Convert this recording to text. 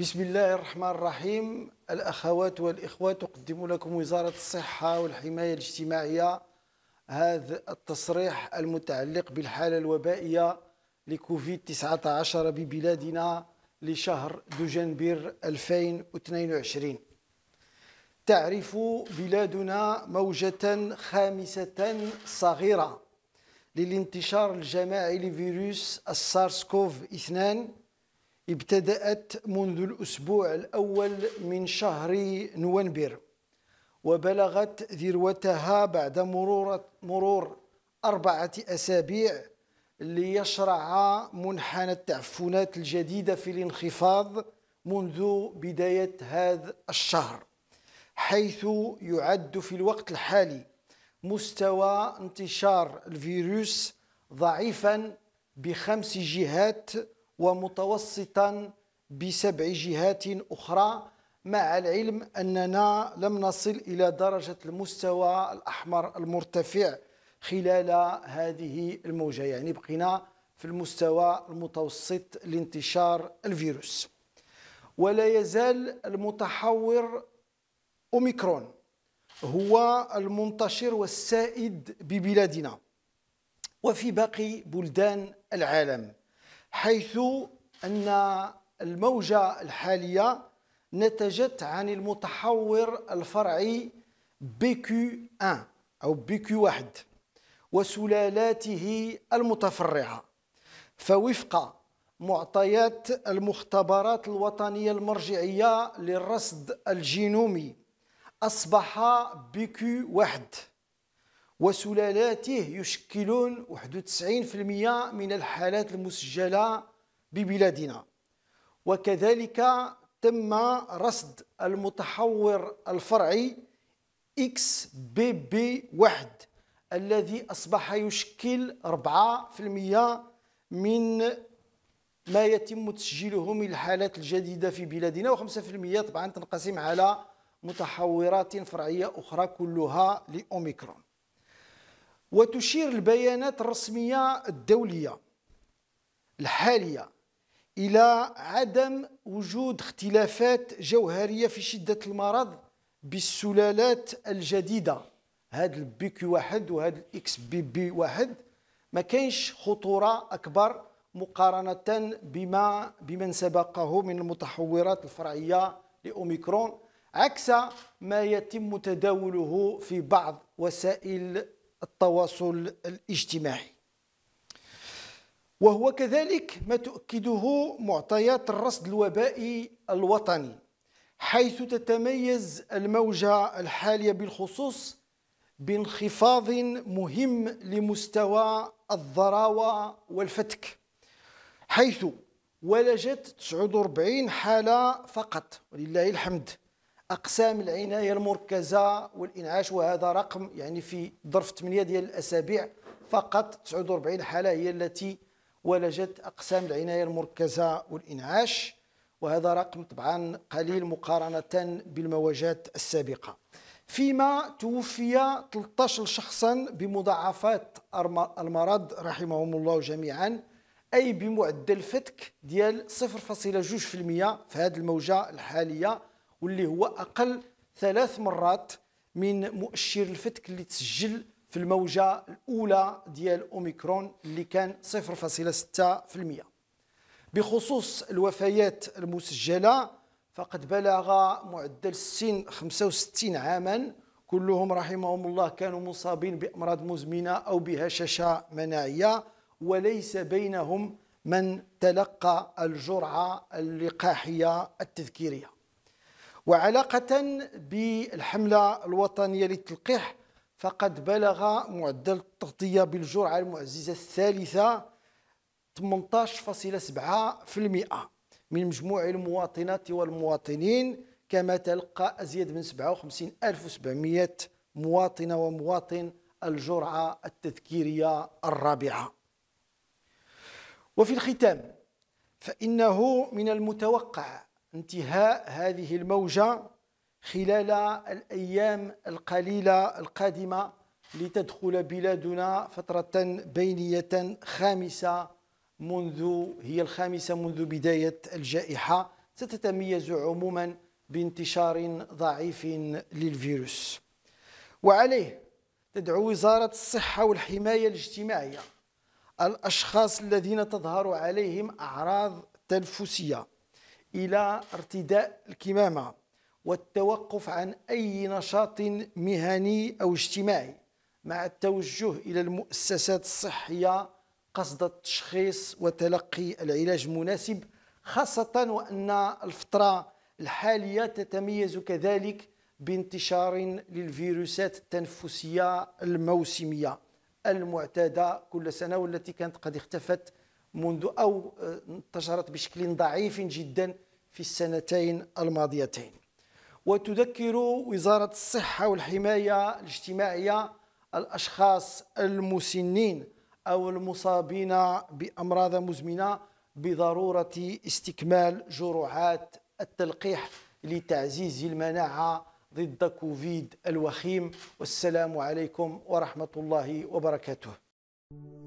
بسم الله الرحمن الرحيم الأخوات والإخوات تقدم لكم وزارة الصحة والحماية الاجتماعية هذا التصريح المتعلق بالحالة الوبائية لكوفيد 19 ببلادنا لشهر دجنبر 2022 تعرف بلادنا موجة خامسة صغيرة للانتشار الجماعي لفيروس السارس كوف 2 ابتدأت منذ الأسبوع الأول من شهر نوفمبر وبلغت ذروتها بعد مرور مرور أربعة أسابيع ليشرع منحنى التعفنات الجديدة في الانخفاض منذ بداية هذا الشهر حيث يعد في الوقت الحالي مستوى انتشار الفيروس ضعيفا بخمس جهات ومتوسطا بسبع جهات أخرى مع العلم أننا لم نصل إلى درجة المستوى الأحمر المرتفع خلال هذه الموجة يعني بقينا في المستوى المتوسط لانتشار الفيروس ولا يزال المتحور أوميكرون هو المنتشر والسائد ببلادنا وفي باقي بلدان العالم حيث أن الموجة الحالية نتجت عن المتحور الفرعي BQ1 أو BQ1 وسلالاته المتفرعة فوفق معطيات المختبرات الوطنية المرجعية للرصد الجينومي أصبح BQ1 وسلالاته يشكلون 91% من الحالات المسجلة ببلادنا وكذلك تم رصد المتحور الفرعي اكس بي بي الذي أصبح يشكل 4% من ما يتم تسجيله من الحالات الجديدة في بلادنا و5% طبعا تنقسم على متحورات فرعية أخرى كلها لأوميكرون وتشير البيانات الرسمية الدولية الحالية إلى عدم وجود اختلافات جوهرية في شدة المرض بالسلالات الجديدة هذا البي كي واحد وهذا الاكس بي بي واحد ما كاينش خطورة أكبر مقارنة بما بمن سبقه من المتحورات الفرعية لأوميكرون عكس ما يتم تداوله في بعض وسائل التواصل الاجتماعي وهو كذلك ما تؤكده معطيات الرصد الوبائي الوطني حيث تتميز الموجة الحالية بالخصوص بانخفاض مهم لمستوى الضراوة والفتك حيث ولجت 49 حالة فقط ولله الحمد اقسام العنايه المركزه والانعاش وهذا رقم يعني في ظرف 8 ديال الاسابيع فقط 49 حاله هي التي ولجت اقسام العنايه المركزه والانعاش وهذا رقم طبعا قليل مقارنه بالمواجهات السابقه فيما توفي 13 شخصا بمضاعفات المرض رحمهم الله جميعا اي بمعدل فتك ديال 0.2% في هذه الموجه الحاليه واللي هو اقل ثلاث مرات من مؤشر الفتك اللي تسجل في الموجه الاولى ديال اوميكرون اللي كان 0.6% بخصوص الوفيات المسجله فقد بلغ معدل السن 65 عاما كلهم رحمهم الله كانوا مصابين بامراض مزمنه او بهشاشه مناعيه وليس بينهم من تلقى الجرعه اللقاحيه التذكيريه وعلاقة بالحملة الوطنية للتلقيح فقد بلغ معدل التغطية بالجرعة المعززة الثالثة 18.7% من مجموع المواطنات والمواطنين كما تلقى أزيد من 57700 مواطنة ومواطن الجرعة التذكيرية الرابعة وفي الختام فإنه من المتوقع انتهاء هذه الموجة خلال الأيام القليلة القادمة لتدخل بلادنا فترة بينية خامسة منذ هي الخامسة منذ بداية الجائحة ستتميز عموما بانتشار ضعيف للفيروس وعليه تدعو وزارة الصحة والحماية الاجتماعية الأشخاص الذين تظهر عليهم أعراض تنفسية إلى ارتداء الكمامة والتوقف عن أي نشاط مهني أو اجتماعي مع التوجه إلى المؤسسات الصحية قصد التشخيص وتلقي العلاج المناسب خاصة وأن الفترة الحالية تتميز كذلك بانتشار للفيروسات التنفسية الموسمية المعتادة كل سنة والتي كانت قد اختفت منذ أو آه، انتشرت بشكل ضعيف جدا في السنتين الماضيتين وتذكر وزارة الصحة والحماية الاجتماعية الأشخاص المسنين أو المصابين بأمراض مزمنة بضرورة استكمال جرعات التلقيح لتعزيز المناعة ضد كوفيد الوخيم والسلام عليكم ورحمة الله وبركاته